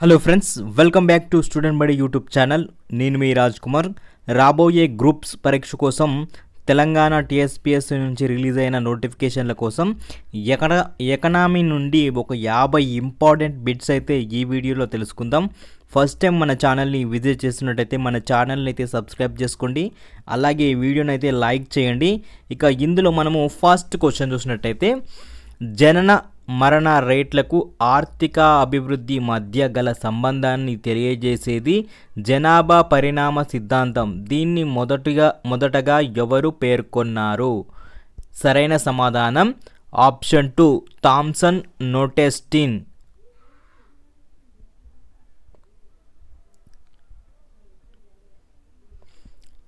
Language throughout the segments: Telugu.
hello friends welcome back to student Badi YouTube channel నేను మీ రాజ్ కుమార్ రాబోయే గ్రూప్స్ పరీక్ష కోసం తెలంగాణ టీఎస్పీఎస్ నుంచి రిలీజ్ అయిన నోటిఫికేషన్ల కోసం ఎకడ ఎకనామీ నుండి ఒక యాభై ఇంపార్టెంట్ బిట్స్ అయితే ఈ వీడియోలో తెలుసుకుందాం ఫస్ట్ టైం మన ఛానల్ని విజిట్ చేస్తున్నట్టయితే మన ఛానల్ని అయితే సబ్స్క్రైబ్ చేసుకోండి అలాగే ఈ వీడియోని అయితే లైక్ చేయండి ఇక ఇందులో మనము ఫస్ట్ క్వశ్చన్ చూసినట్టయితే జనన మరణ రేట్లకు ఆర్థిక అభివృద్ధి మధ్య గల సంబంధాన్ని తెలియజేసేది జనాభా పరిణామ సిద్ధాంతం దీన్ని మొదటిగా మొదటగా ఎవరు పేర్కొన్నారు సరైన సమాధానం ఆప్షన్ టూ థామ్సన్ నోటెస్టిన్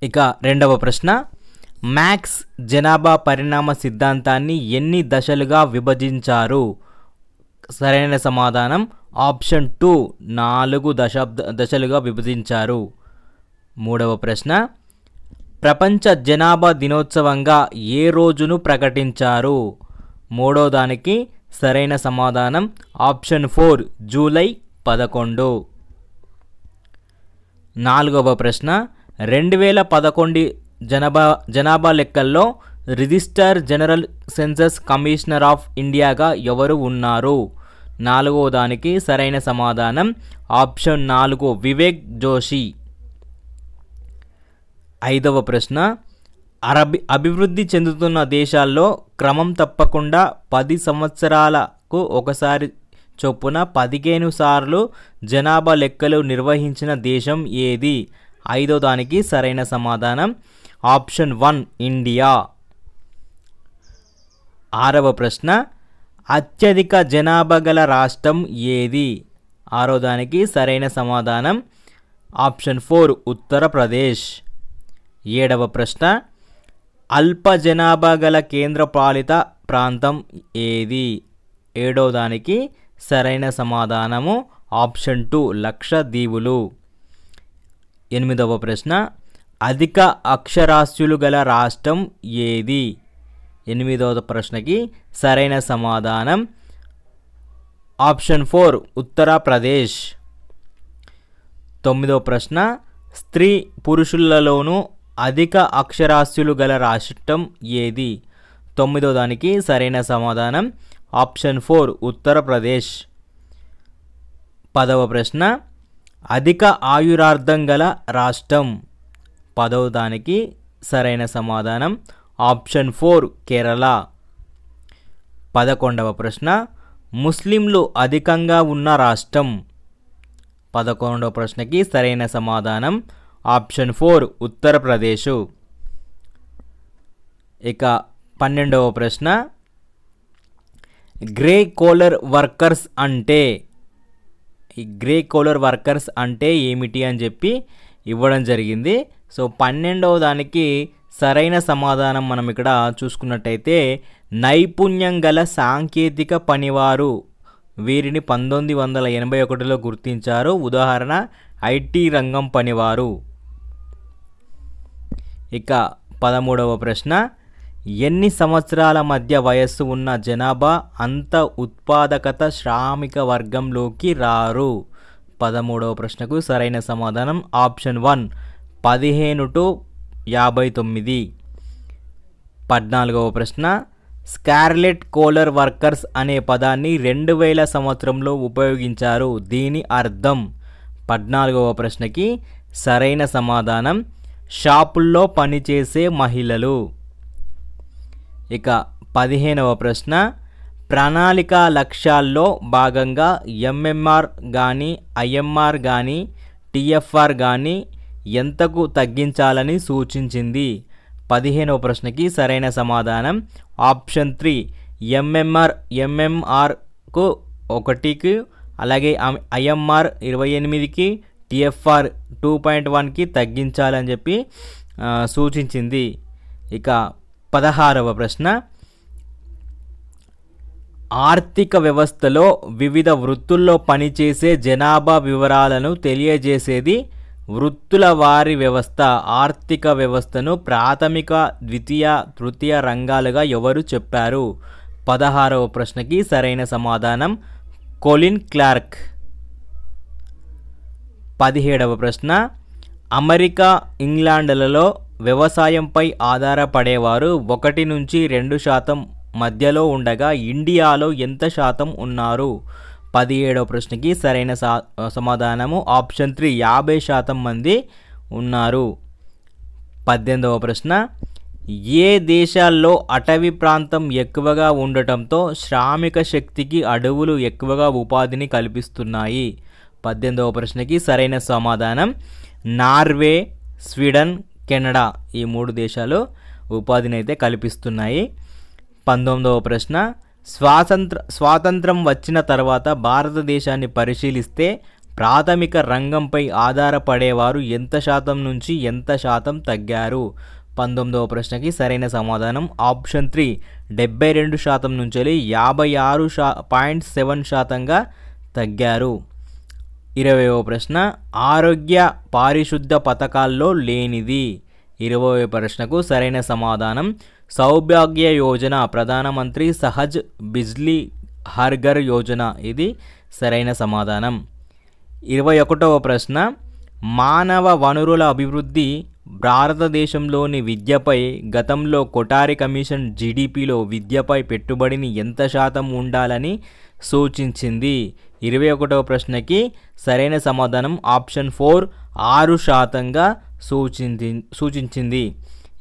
ఇక రెండవ ప్రశ్న మ్యాక్స్ జనాభా పరిణామ సిద్ధాంతాన్ని ఎన్ని దశలుగా విభజించారు సరైన సమాధానం ఆప్షన్ టూ నాలుగు దశాబ్ద దశలుగా విభజించారు మూడవ ప్రశ్న ప్రపంచ జనాభా దినోత్సవంగా ఏ రోజును ప్రకటించారు మూడో దానికి సరైన సమాధానం ఆప్షన్ ఫోర్ జూలై పదకొండు నాలుగవ ప్రశ్న రెండు వేల పదకొండు జనాభా జనాభా లెక్కల్లో register general census commissioner of ఇండియాగా ఎవరు ఉన్నారు నాలుగో దానికి సరైన సమాధానం ఆప్షన్ నాలుగు వివేక్ జోషి ఐదవ ప్రశ్న అరబి అభివృద్ధి చెందుతున్న దేశాల్లో క్రమం తప్పకుండా పది సంవత్సరాలకు ఒకసారి చొప్పున పదిహేను సార్లు జనాభా లెక్కలు నిర్వహించిన దేశం ఏది ఐదో దానికి సరైన సమాధానం ఆప్షన్ వన్ ఇండియా ఆరవ ప్రశ్న అత్యధిక జనాభా గల రాష్ట్రం ఏది ఆరో దానికి సరైన సమాధానం ఆప్షన్ ఫోర్ ఉత్తరప్రదేశ్ ఏడవ ప్రశ్న అల్ప జనాభా గల కేంద్రపాలిత ప్రాంతం ఏది ఏడవ దానికి సరైన సమాధానము ఆప్షన్ టూ లక్ష దీవులు ఎనిమిదవ ప్రశ్న అధిక అక్షరాస్యులు గల రాష్ట్రం ఏది ఎనిమిదవ ప్రశ్నకి సరైన సమాధానం ఆప్షన్ ఫోర్ ఉత్తరప్రదేశ్ తొమ్మిదవ ప్రశ్న స్త్రీ పురుషులలోనూ అధిక అక్షరాస్యులు గల రాష్ట్రం ఏది తొమ్మిదో దానికి సరైన సమాధానం ఆప్షన్ ఫోర్ ఉత్తరప్రదేశ్ పదవ ప్రశ్న అధిక ఆయురార్థం గల రాష్ట్రం పదవ దానికి సరైన సమాధానం ఆప్షన్ ఫోర్ కేరళ పదకొండవ ప్రశ్న ముస్లింలు అధికంగా ఉన్న రాష్ట్రం పదకొండవ ప్రశ్నకి సరైన సమాధానం ఆప్షన్ ఫోర్ ఉత్తరప్రదేశ్ ఇక పన్నెండవ ప్రశ్న గ్రే కోలర్ వర్కర్స్ అంటే ఈ గ్రే కోలర్ వర్కర్స్ అంటే ఏమిటి అని చెప్పి ఇవ్వడం జరిగింది సో పన్నెండవ దానికి సరైన సమాధానం మనం ఇక్కడ చూసుకున్నట్టయితే నైపుణ్యం గల సాంకేతిక పనివారు వీరిని పంతొమ్మిది వందల ఎనభై ఒకటిలో గుర్తించారు ఉదాహరణ ఐటీ రంగం పనివారు ఇక పదమూడవ ప్రశ్న ఎన్ని సంవత్సరాల మధ్య వయస్సు ఉన్న జనాభా అంత ఉత్పాదకత శ్రామిక వర్గంలోకి రారు పదమూడవ ప్రశ్నకు సరైన సమాధానం ఆప్షన్ వన్ పదిహేను టు యాభై తొమ్మిది పద్నాలుగవ ప్రశ్న స్కార్లెట్ కోలర్ వర్కర్స్ అనే పదాన్ని రెండు వేల సంవత్సరంలో ఉపయోగించారు దీని అర్థం పద్నాలుగవ ప్రశ్నకి సరైన సమాధానం షాపుల్లో పనిచేసే మహిళలు ఇక పదిహేనవ ప్రశ్న ప్రణాళిక లక్ష్యాల్లో భాగంగా ఎంఎంఆర్ కానీ ఐఎంఆర్ కానీ టిఎఫ్ఆర్ కానీ ఎంతకు తగ్గించాలని సూచించింది పదిహేనవ ప్రశ్నకి సరైన సమాధానం ఆప్షన్ త్రీ ఎంఎంఆర్ ఎంఎంఆర్కు ఒకటికి అలాగే ఐఎంఆర్ ఇరవై ఎనిమిదికి టిఎఫ్ఆర్ టూ పాయింట్ వన్కి తగ్గించాలని చెప్పి సూచించింది ఇక పదహారవ ప్రశ్న ఆర్థిక వ్యవస్థలో వివిధ వృత్తుల్లో పనిచేసే జనాభా వివరాలను తెలియజేసేది వృత్తుల వారి వ్యవస్థ ఆర్థిక వ్యవస్థను ప్రాథమిక ద్వితీయ తృతీయ రంగాలుగా ఎవరు చెప్పారు పదహారవ ప్రశ్నకి సరైన సమాధానం కొలిన్ క్లార్క్ పదిహేడవ ప్రశ్న అమెరికా ఇంగ్లాండ్లలో వ్యవసాయంపై ఆధారపడేవారు ఒకటి నుంచి రెండు శాతం మధ్యలో ఉండగా ఇండియాలో ఎంత శాతం ఉన్నారు పదిహేడవ ప్రశ్నకి సరైన సమాధానము ఆప్షన్ త్రీ యాభై శాతం మంది ఉన్నారు పద్దెనిమిదవ ప్రశ్న ఏ దేశాల్లో అటవీ ప్రాంతం ఎక్కువగా ఉండటంతో శ్రామిక శక్తికి అడవులు ఎక్కువగా ఉపాధిని కల్పిస్తున్నాయి పద్దెనిమిదవ ప్రశ్నకి సరైన సమాధానం నార్వే స్వీడన్ కెనడా ఈ మూడు దేశాలు ఉపాధిని అయితే కల్పిస్తున్నాయి పంతొమ్మిదవ ప్రశ్న స్వాతంత్ర స్వాతంత్రం వచ్చిన తర్వాత భారతదేశాన్ని పరిశీలిస్తే ప్రాథమిక రంగంపై ఆధారపడేవారు ఎంత శాతం నుంచి ఎంత శాతం తగ్గారు పంతొమ్మిదవ ప్రశ్నకి సరైన సమాధానం ఆప్షన్ త్రీ డెబ్బై రెండు శాతం నుంచి యాభై ఆరు శా పాయింట్ సెవెన్ శాతంగా తగ్గారు ఇరవయవ ప్రశ్న ఆరోగ్య పారిశుద్ధ పథకాల్లో లేనిది ఇరవై ప్రశ్నకు సరైన సమాధానం సౌభాగ్య యోజన ప్రధానమంత్రి సహజ్ బిజ్లీ హర్ఘర్ యోజన ఇది సరైన సమాధానం ఇరవై ఒకటవ ప్రశ్న మానవ వనరుల అభివృద్ధి భారతదేశంలోని విద్యపై గతంలో కొటారి కమిషన్ జీడిపిలో విద్యపై పెట్టుబడిని ఎంత శాతం ఉండాలని సూచించింది ఇరవై ఒకటవ ప్రశ్నకి సరైన సమాధానం ఆప్షన్ ఫోర్ ఆరు శాతంగా సూచించి సూచించింది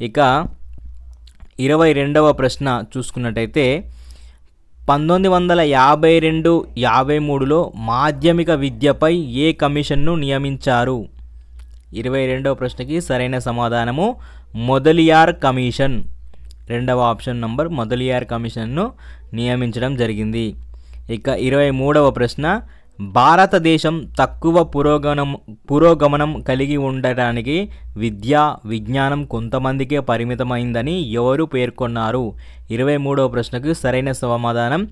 ఇక ఇరవై రెండవ ప్రశ్న చూసుకున్నట్టయితే పంతొమ్మిది వందల యాభై రెండు యాభై మూడులో మాధ్యమిక విద్యపై ఏ కమిషన్ను నియమించారు ఇరవై రెండవ ప్రశ్నకి సరైన సమాధానము మొదలియార్ కమిషన్ రెండవ ఆప్షన్ నంబర్ మొదలియార్ కమిషన్ను నియమించడం జరిగింది ఇక ఇరవై మూడవ ప్రశ్న భారతదేశం తక్కువ పురోగమనం పురోగమనం కలిగి ఉండటానికి విద్య విజ్ఞానం కొంతమందికే పరిమితమైందని ఎవరు పేర్కొన్నారు ఇరవై మూడవ ప్రశ్నకు సరైన సమాధానం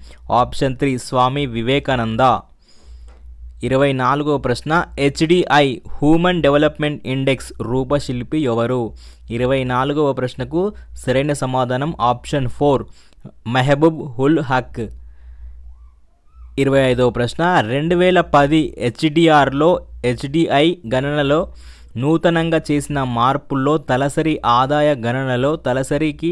ఆప్షన్ త్రీ స్వామి వివేకానంద ఇరవై నాలుగవ ప్రశ్న హెచ్డిఐ హ్యూమన్ డెవలప్మెంట్ ఇండెక్స్ రూపశిల్పి ఎవరు ఇరవై నాలుగవ ప్రశ్నకు సరైన సమాధానం ఆప్షన్ ఫోర్ మెహబూబ్ హుల్ హక్ ఇరవై ఐదవ ప్రశ్న రెండు వేల పది హెచ్డిఆర్లో హెచ్డిఐ గణనలో నూతనంగా చేసిన మార్పుల్లో తలసరి ఆదాయ గణనలో తలసరికి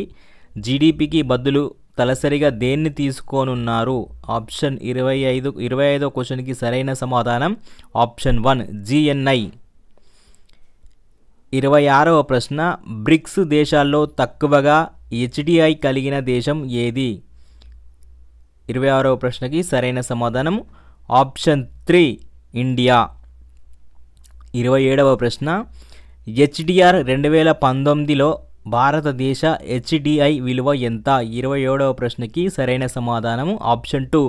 జీడిపికి బదులు తలసరిగా దేన్ని తీసుకోనున్నారు ఆప్షన్ ఇరవై ఐదు ఇరవై ఐదో క్వశ్చన్కి సరైన సమాధానం ఆప్షన్ వన్ జిఎన్ఐ ఇరవై ఆరవ ప్రశ్న బ్రిక్స్ దేశాల్లో తక్కువగా హెచ్డిఐ కలిగిన దేశం ఏది ఇరవై ఆరవ ప్రశ్నకి సరైన సమాధానం ఆప్షన్ త్రీ ఇండియా ఇరవై ఏడవ ప్రశ్న హెచ్డిఆర్ రెండు వేల పంతొమ్మిదిలో భారతదేశ హెచ్డిఐ విలువ ఎంత ఇరవై ఏడవ ప్రశ్నకి సరైన సమాధానం option two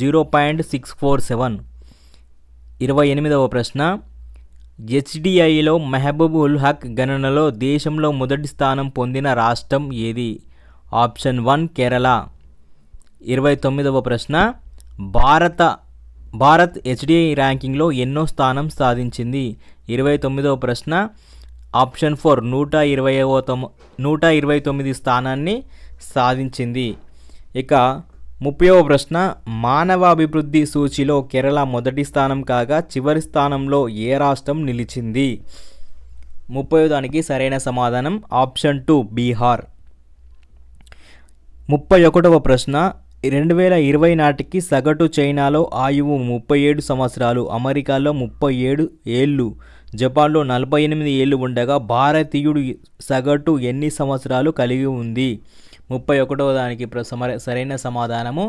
zero point six four seven ఇరవై ఎనిమిదవ ప్రశ్న హెచ్డిఐలో మెహబూబ్ ఉల్ హక్ గణనలో దేశంలో మొదటి స్థానం పొందిన రాష్ట్రం ఏది ఆప్షన్ వన్ కేరళ ఇరవై తొమ్మిదవ ప్రశ్న భారత భారత్ హెచ్డిఐ ర్యాంకింగ్లో ఎన్నో స్థానం సాధించింది ఇరవై తొమ్మిదవ ప్రశ్న ఆప్షన్ ఫోర్ నూట ఇరవైవ తొమ్ నూట ఇరవై తొమ్మిది స్థానాన్ని సాధించింది ఇక ముప్పైవ ప్రశ్న మానవ అభివృద్ధి సూచిలో కేరళ మొదటి స్థానం కాగా చివరి స్థానంలో ఏ రాష్ట్రం నిలిచింది ముప్పై దానికి సరైన సమాధానం ఆప్షన్ టూ బీహార్ ముప్పై ఒకటవ ప్రశ్న రెండు వేల ఇరవై నాటికి సగటు చైనాలో ఆయువు ముప్పై ఏడు సంవత్సరాలు అమెరికాలో ముప్పై ఏడు ఏళ్ళు జపాన్లో నలభై ఎనిమిది ఏళ్ళు ఉండగా భారతీయుడు సగటు ఎన్ని సంవత్సరాలు కలిగి ఉంది ముప్పై ఒకటవ దానికి సరైన సమాధానము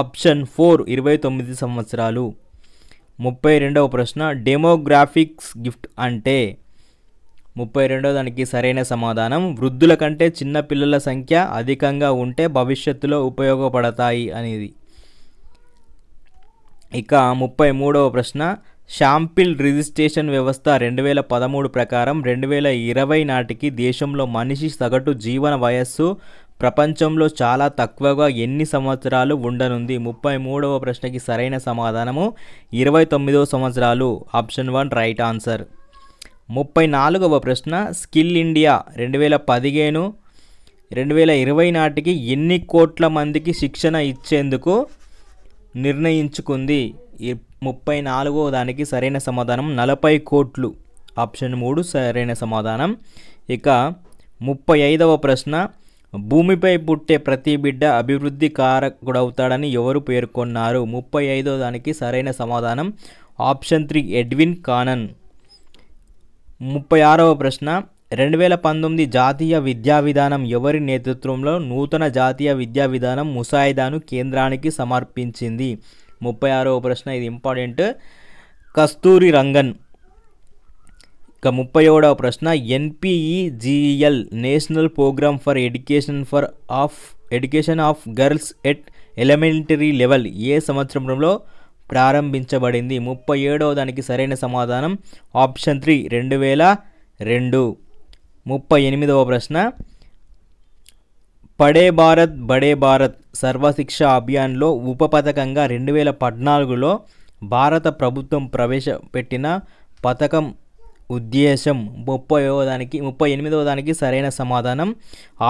ఆప్షన్ ఫోర్ ఇరవై తొమ్మిది సంవత్సరాలు ముప్పై రెండవ ప్రశ్న డెమోగ్రాఫిక్స్ గిఫ్ట్ అంటే ముప్పై రెండో దానికి సరైన సమాధానం వృద్ధుల కంటే చిన్నపిల్లల సంఖ్య అధికంగా ఉంటే భవిష్యత్తులో ఉపయోగపడతాయి అనేది ఇక ముప్పై మూడవ ప్రశ్న షాంపిల్ రిజిస్ట్రేషన్ వ్యవస్థ రెండు వేల పదమూడు ప్రకారం రెండు వేల ఇరవై నాటికి దేశంలో మనిషి సగటు జీవన వయస్సు ప్రపంచంలో చాలా తక్కువగా ఎన్ని సంవత్సరాలు ఉండనుంది ముప్పై మూడవ ప్రశ్నకి సరైన సమాధానము ఇరవై తొమ్మిదవ సంవత్సరాలు ఆప్షన్ వన్ రైట్ ఆన్సర్ ముప్పై నాలుగవ ప్రశ్న స్కిల్ ఇండియా రెండు వేల పదిహేను రెండు వేల ఇరవై నాటికి ఎన్ని కోట్ల మందికి శిక్షణ ఇచ్చేందుకు నిర్ణయించుకుంది ముప్పై నాలుగవ దానికి సరైన సమాధానం నలభై కోట్లు ఆప్షన్ మూడు సరైన సమాధానం ఇక ముప్పై ఐదవ ప్రశ్న భూమిపై పుట్టే ప్రతి బిడ్డ అభివృద్ధి కారకుడవుతాడని ఎవరు పేర్కొన్నారు ముప్పై ఐదవ దానికి సరైన సమాధానం ఆప్షన్ త్రీ ఎడ్విన్ కానన్ ముప్పై ఆరవ ప్రశ్న రెండు వేల పంతొమ్మిది జాతీయ విద్యా విధానం ఎవరి నేతృత్వంలో నూతన జాతీయ విద్యా విధానం ముసాయిదాను కేంద్రానికి సమర్పించింది ముప్పై ఆరవ ప్రశ్న ఇది ఇంపార్టెంట్ కస్తూరి రంగన్ ఇక ముప్పై ఏడవ ప్రశ్న NPEGEL national programme for education for of education of girls at elementary level ఏ సంవత్సరంలో ప్రారంభించబడింది ముప్పై ఏడవ దానికి సరైన సమాధానం ఆప్షన్ త్రీ రెండు వేల రెండు ముప్పై ఎనిమిదవ ప్రశ్న పడే భారత్ బడే భారత్ సర్వశిక్ష అభియాన్లో ఉప పథకంగా రెండు వేల పద్నాలుగులో భారత ప్రభుత్వం ప్రవేశపెట్టిన పథకం ఉద్దేశం ముప్పై దానికి ముప్పై ఎనిమిదవ దానికి సరైన సమాధానం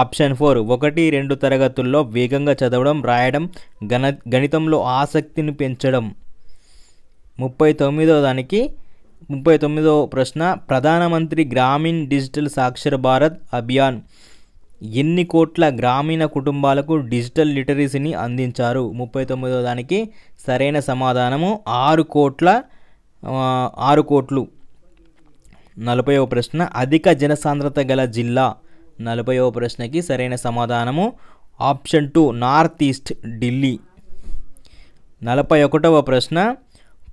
ఆప్షన్ ఫోర్ ఒకటి రెండు తరగతుల్లో వేగంగా చదవడం రాయడం గణ గణితంలో ఆసక్తిని పెంచడం ముప్పై తొమ్మిదో దానికి ముప్పై తొమ్మిదో ప్రశ్న ప్రధానమంత్రి గ్రామీణ్ డిజిటల్ సాక్షర భారత్ అభియాన్ ఎన్ని కోట్ల గ్రామీణ కుటుంబాలకు డిజిటల్ లిటరసీని అందించారు ముప్పై తొమ్మిదో దానికి సరైన సమాధానము ఆరు కోట్ల ఆరు కోట్లు నలభైవ ప్రశ్న అధిక జనసాంద్రత గల జిల్లా నలభైవ ప్రశ్నకి సరైన సమాధానము option two north east Delhi నలభై ఒకటవ ప్రశ్న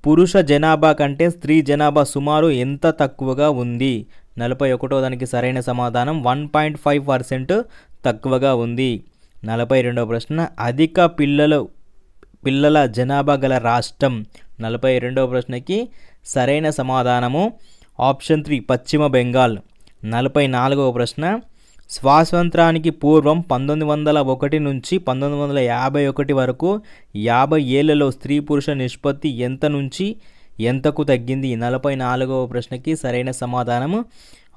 పురుష జనాభా కంటే స్త్రీ జనాభా సుమారు ఎంత తక్కువగా ఉంది నలభై ఒకటో దానికి సరైన సమాధానం వన్ పాయింట్ ఫైవ్ పర్సెంట్ తక్కువగా ఉంది నలభై రెండవ ప్రశ్న అధిక పిల్లలు పిల్లల జనాభా గల రాష్ట్రం నలభై రెండవ ప్రశ్నకి సరైన సమాధానము ఆప్షన్ త్రీ పశ్చిమ బెంగాల్ నలభై నాలుగవ ప్రశ్న స్వాతంత్రానికి పూర్వం పంతొమ్మిది వందల ఒకటి నుంచి పంతొమ్మిది వందల యాభై ఒకటి వరకు యాభై ఏళ్లలో స్త్రీ పురుష నిష్పత్తి ఎంత నుంచి ఎంతకు తగ్గింది నలభై నాలుగవ ప్రశ్నకి సరైన సమాధానము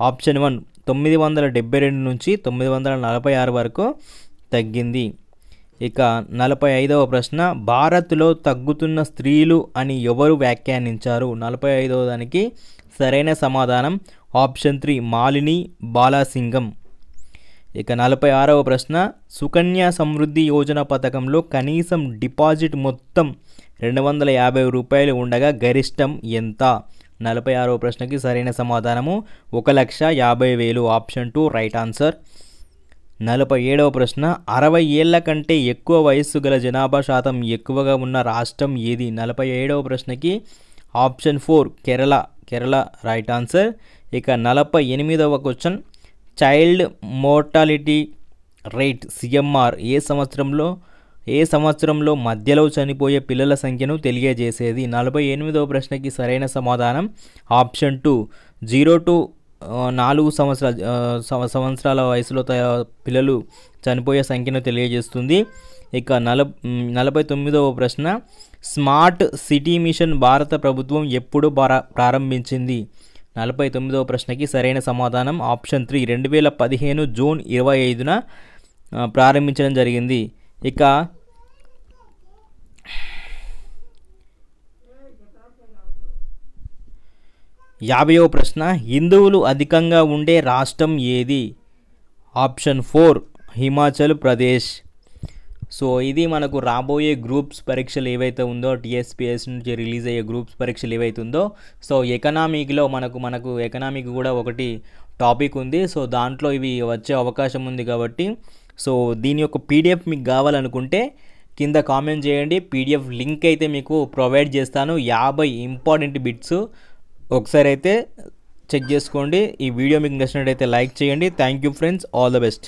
ఆప్షన్ వన్ తొమ్మిది వందల డెబ్బై రెండు నుంచి తొమ్మిది వందల నలభై ఆరు వరకు తగ్గింది ఇక నలభై ఐదవ ప్రశ్న భారత్లో తగ్గుతున్న స్త్రీలు అని ఎవరు వ్యాఖ్యానించారు నలభై ఐదవ దానికి సరైన సమాధానం ఆప్షన్ త్రీ మాలిని బాలాసింగం ఇక నలభై ఆరవ ప్రశ్న సుకన్య సమృద్ధి యోజన పథకంలో కనీసం డిపాజిట్ మొత్తం రెండు వందల యాభై రూపాయలు ఉండగా గరిష్టం ఎంత నలభై ఆరవ ప్రశ్నకి సరైన సమాధానము ఒక లక్ష యాభై వేలు ఆప్షన్ టూ రైట్ ఆన్సర్ నలభై ఏడవ ప్రశ్న అరవై ఏళ్ల కంటే ఎక్కువ వయస్సు గల జనాభా శాతం ఎక్కువగా ఉన్న రాష్ట్రం ఏది నలభై ఏడవ ప్రశ్నకి option four Kerala Kerala right answer ఇక నలభై ఎనిమిదవ question child mortality rate CMR ఏ సంవత్సరంలో ఏ సంవత్సరంలో మధ్యలో చనిపోయే పిల్లల సంఖ్యను తెలియజేసేది నలభై ఎనిమిదవ ప్రశ్నకి సరైన సమాధానం ఆప్షన్ టూ జీరో టు నాలుగు సంవత్సరాల సంవత్సరాల వయసులో పిల్లలు చనిపోయే సంఖ్యను తెలియజేస్తుంది ఇక నల నలభై తొమ్మిదవ ప్రశ్న స్మార్ట్ సిటీ మిషన్ భారత ప్రభుత్వం ఎప్పుడు ప్రారంభించింది నలభై తొమ్మిదవ ప్రశ్నకి సరైన సమాధానం ఆప్షన్ త్రీ రెండు వేల పదిహేను జూన్ ఇరవై ఐదున ప్రారంభించడం జరిగింది ఇక యాభైవ ప్రశ్న హిందువులు అధికంగా ఉండే రాష్ట్రం ఏది option four Himachal Pradesh so ఇది మనకు రాబోయే గ్రూప్స్ పరీక్షలు ఏవైతే ఉందో టీఎస్పిఎస్ నుంచి రిలీజ్ అయ్యే గ్రూప్స్ పరీక్షలు ఏవైతే ఉందో సో ఎకనామిక్లో మనకు మనకు ఎకనామిక్ కూడా ఒకటి టాపిక్ ఉంది సో దాంట్లో ఇవి వచ్చే అవకాశం ఉంది కాబట్టి సో దీని యొక్క పీడిఎఫ్ మీకు కావాలనుకుంటే కింద కామెంట్ చేయండి పీడిఎఫ్ లింక్ అయితే మీకు ప్రొవైడ్ చేస్తాను యాభై ఇంపార్టెంట్ బిట్స్ ఒకసారి అయితే చెక్ చేసుకోండి ఈ వీడియో మీకు నచ్చినట్టయితే లైక్ చేయండి thank you friends all the best